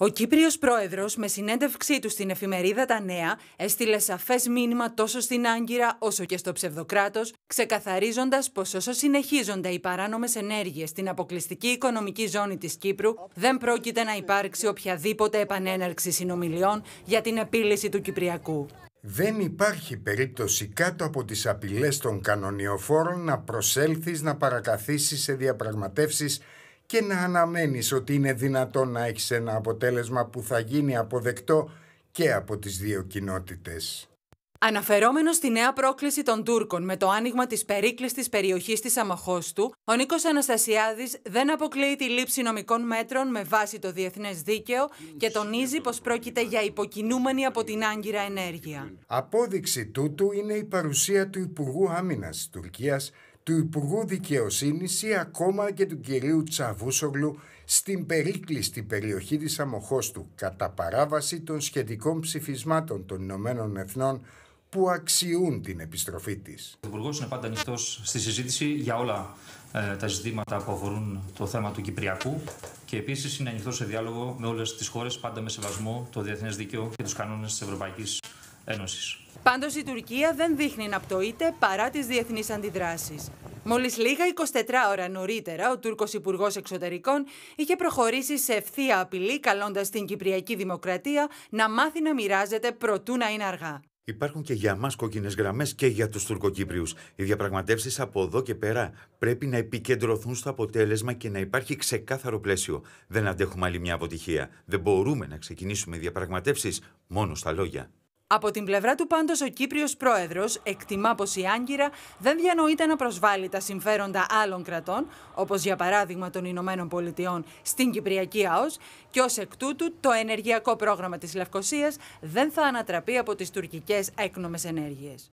Ο Κύπριος Πρόεδρος με συνέντευξή του στην εφημερίδα Τα Νέα έστειλε σαφές μήνυμα τόσο στην Άγκυρα όσο και στο ψευδοκράτος, ξεκαθαρίζοντας πως όσο συνεχίζονται οι παράνομες ενέργειες στην αποκλειστική οικονομική ζώνη της Κύπρου, δεν πρόκειται να υπάρξει οποιαδήποτε επανέναρξη συνομιλιών για την επίλυση του Κυπριακού. Δεν υπάρχει περίπτωση κάτω από τις απειλές των κανονιοφόρων να προσέλθεις να παρακαθήσεις σε διαπραγματεύσεις και να αναμένεις ότι είναι δυνατόν να έχεις ένα αποτέλεσμα που θα γίνει αποδεκτό και από τις δύο κοινότητες. Αναφερόμενος στη νέα πρόκληση των Τούρκων με το άνοιγμα της της περιοχής της Αμαχώστου, ο Νίκος Αναστασιάδης δεν αποκλείει τη λήψη νομικών μέτρων με βάση το διεθνές δίκαιο και τονίζει πως πρόκειται για υποκινούμενη από την άγκυρα ενέργεια. Απόδειξη τούτου είναι η παρουσία του Υπουργού Άμυνας της Τουρκίας του Υπουργού Δικαιοσύνης ή ακόμα και του κυρίου Τσαβούσογλου στην περίκλειστη περιοχή της Αμοχώστου κατά παράβαση των σχετικών ψηφισμάτων των Ηνωμένων Εθνών που αξιούν την επιστροφή της. Ο Υπουργός είναι πάντα ανοιχτός στη συζήτηση για όλα ε, τα ζητήματα που αφορούν το θέμα του Κυπριακού και επίσης είναι ανοιχτός σε διάλογο με όλες τις χώρες πάντα με σεβασμό το διεθνές δίκαιο και τους κανόνες της Ευρωπαϊκής Ένωσης. Πάντως η Τουρκία δεν δείχνει να πτωείται παρά τις διεθνείς αντιδράσεις. Μόλις λίγα 24 ώρα νωρίτερα, ο Τούρκος Υπουργός Εξωτερικών είχε προχωρήσει σε ευθεία απειλή, καλώντας την Κυπριακή Δημοκρατία να μάθει να μοιράζεται προτού να είναι αργά. Υπάρχουν και για μας κόκκινες γραμμές και για τους Τουρκοκύπριους. Οι διαπραγματεύσεις από εδώ και πέρα πρέπει να επικεντρωθούν στο αποτέλεσμα και να υπάρχει ξεκάθαρο πλαίσιο. Δεν αντέχουμε άλλη μια αποτυχία. Δεν μπορούμε να ξεκινήσουμε διαπραγματεύσεις μόνο στα λόγια. Από την πλευρά του πάντως, ο Κύπριος Πρόεδρος εκτιμά πως η Άγκυρα δεν διανοείται να προσβάλλει τα συμφέροντα άλλων κρατών, όπως για παράδειγμα των Ηνωμένων Πολιτειών, στην Κυπριακή ΑΟΣ και ως εκ τούτου το ενεργειακό πρόγραμμα της Λευκοσίας δεν θα ανατραπεί από τις τουρκικές έκνομες ενέργειες.